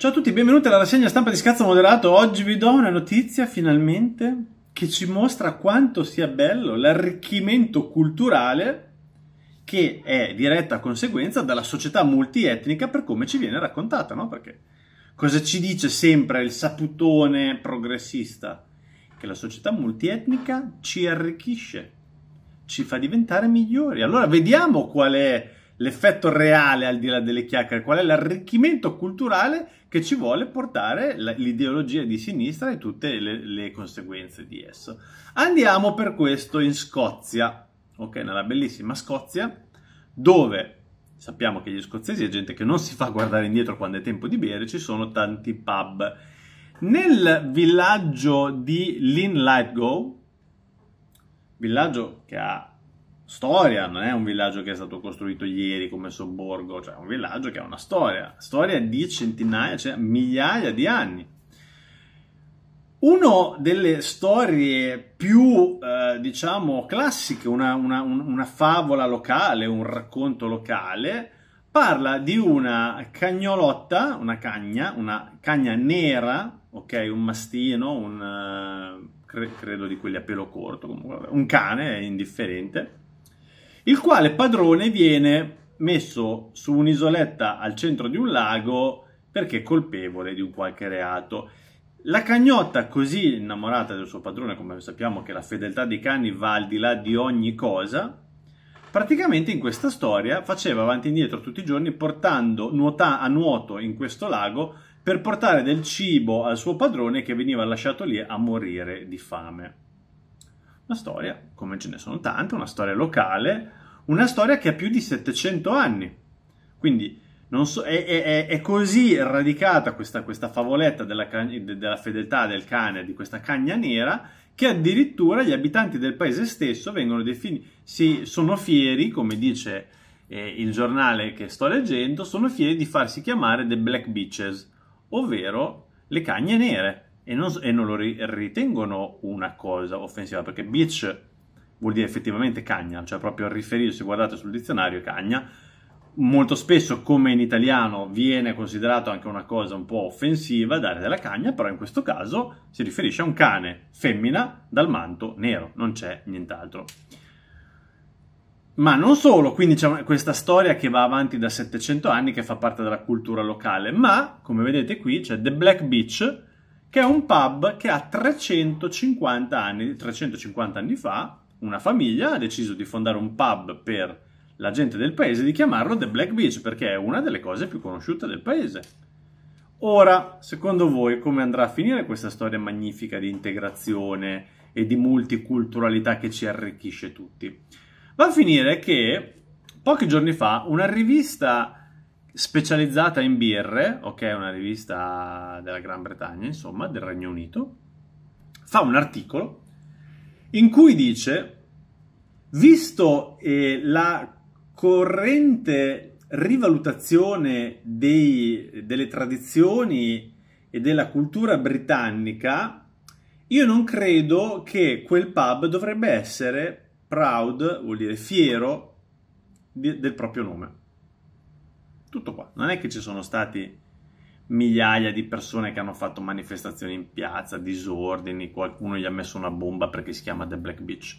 Ciao a tutti, benvenuti alla rassegna stampa di Scazzo Moderato. Oggi vi do una notizia finalmente che ci mostra quanto sia bello l'arricchimento culturale che è diretta conseguenza dalla società multietnica per come ci viene raccontata, no? Perché cosa ci dice sempre il saputone progressista? Che la società multietnica ci arricchisce, ci fa diventare migliori. Allora vediamo qual è l'effetto reale al di là delle chiacchiere, qual è l'arricchimento culturale che ci vuole portare l'ideologia di sinistra e tutte le, le conseguenze di esso. Andiamo per questo in Scozia, ok, nella bellissima Scozia, dove sappiamo che gli scozzesi è gente che non si fa guardare indietro quando è tempo di bere, ci sono tanti pub. Nel villaggio di Linlithgow, villaggio che ha storia, non è un villaggio che è stato costruito ieri come sobborgo, cioè è un villaggio che ha una storia, storia di centinaia, cioè migliaia di anni. Una delle storie più, eh, diciamo, classiche, una, una, una, favola locale, un racconto locale, parla di una cagnolotta, una cagna, una cagna nera, ok, un mastino, un, eh, cre- credo di quelli a pelo corto, comunque, un cane, è indifferente, il quale padrone viene messo su un'isoletta al centro di un lago perché è colpevole di un qualche reato. La cagnotta, così innamorata del suo padrone, come sappiamo che la fedeltà dei cani va al di là di ogni cosa, praticamente in questa storia faceva avanti e indietro tutti i giorni portando nuota- a nuoto in questo lago per portare del cibo al suo padrone che veniva lasciato lì a morire di fame. Una storia, come ce ne sono tante, una storia locale, una storia che ha più di 700 anni. Quindi so, è, è, è, così radicata questa, questa favoletta della, della, fedeltà del cane, di questa cagna nera, che addirittura gli abitanti del paese stesso vengono definiti, si, sono fieri, come dice eh, il giornale che sto leggendo, sono fieri di farsi chiamare The Black Bitches, ovvero le cagne nere e non, e non lo ri- ritengono una cosa offensiva, perché bitch vuol dire effettivamente cagna, cioè proprio a riferirsi, guardate sul dizionario, cagna. Molto spesso, come in italiano, viene considerato anche una cosa un po' offensiva dare della cagna, però in questo caso si riferisce a un cane femmina dal manto nero, non c'è nient'altro. Ma non solo, quindi c'è questa storia che va avanti da 700 anni, che fa parte della cultura locale, ma come vedete qui c'è The Black Beach, che è un pub che ha 350 anni, 350 anni fa, una famiglia ha deciso di fondare un pub per la gente del paese e di chiamarlo The Black Beach perché è una delle cose più conosciute del paese. Ora, secondo voi, come andrà a finire questa storia magnifica di integrazione e di multiculturalità che ci arricchisce tutti? Va a finire che pochi giorni fa una rivista specializzata in birre, ok, una rivista della Gran Bretagna, insomma, del Regno Unito, fa un articolo in cui dice, visto eh, la corrente rivalutazione dei, delle tradizioni e della cultura britannica, io non credo che quel pub dovrebbe essere proud, vuol dire fiero, di, del proprio nome. Tutto qua. Non è che ci sono stati migliaia di persone che hanno fatto manifestazioni in piazza, disordini, qualcuno gli ha messo una bomba perché si chiama The Black Beach.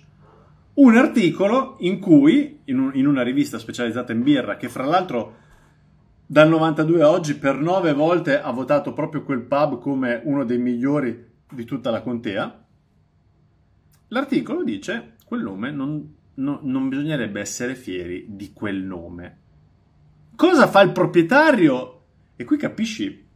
Un articolo in cui, in, un, in una rivista specializzata in birra, che fra l'altro dal 92 a oggi per nove volte ha votato proprio quel pub come uno dei migliori di tutta la contea, l'articolo dice quel nome non, no, non bisognerebbe essere fieri di quel nome cosa fa il proprietario? E qui capisci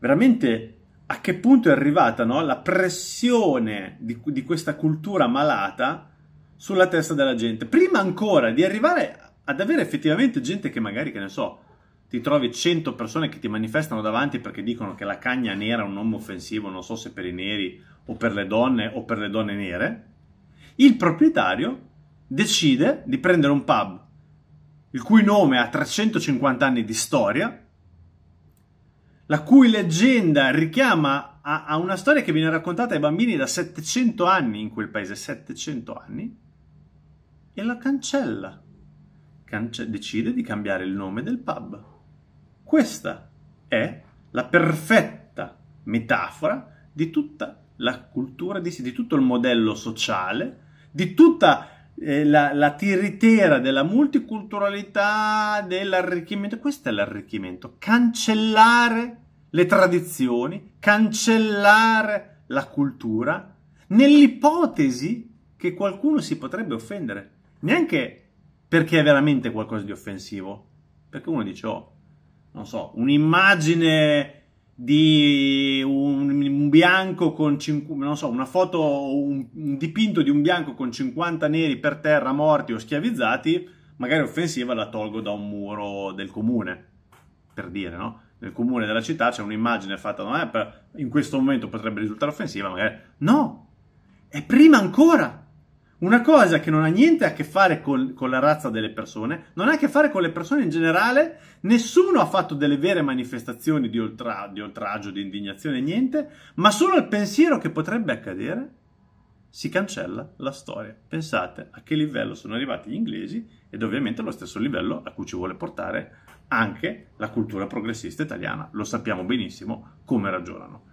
veramente a che punto è arrivata no? la pressione di, di, questa cultura malata sulla testa della gente. Prima ancora di arrivare ad avere effettivamente gente che magari, che ne so, ti trovi 100 persone che ti manifestano davanti perché dicono che la cagna nera è un uomo offensivo, non so se per i neri o per le donne o per le donne nere, il proprietario decide di prendere un pub il cui nome ha 350 anni di storia, la cui leggenda richiama a, a, una storia che viene raccontata ai bambini da 700 anni in quel paese, 700 anni, e la cancella. Cance- decide di cambiare il nome del pub. Questa è la perfetta metafora di tutta la cultura, di, di tutto il modello sociale, di tutta eh, la, la tiritera della multiculturalità, dell'arricchimento, questo è l'arricchimento, cancellare le tradizioni, cancellare la cultura, nell'ipotesi che qualcuno si potrebbe offendere, neanche perché è veramente qualcosa di offensivo, perché uno dice, oh, non so, un'immagine di un, un bianco con cinqu- non so, una foto, un, un dipinto di un bianco con 50 neri per terra morti o schiavizzati, magari offensiva la tolgo da un muro del comune, per dire, no? Nel comune della città c'è un'immagine fatta da me, eh, in questo momento potrebbe risultare offensiva, magari no, è prima ancora una cosa che non ha niente a che fare con, con, la razza delle persone, non ha a che fare con le persone in generale, nessuno ha fatto delle vere manifestazioni di, oltra, di oltraggio, di indignazione, niente, ma solo il pensiero che potrebbe accadere si cancella la storia. Pensate a che livello sono arrivati gli inglesi ed ovviamente allo stesso livello a cui ci vuole portare anche la cultura progressista italiana. Lo sappiamo benissimo come ragionano.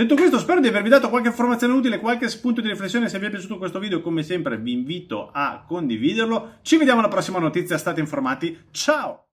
Detto questo, spero di avervi dato qualche informazione utile, qualche spunto di riflessione. Se vi è piaciuto questo video, come sempre, vi invito a condividerlo. Ci vediamo alla prossima notizia, state informati. Ciao!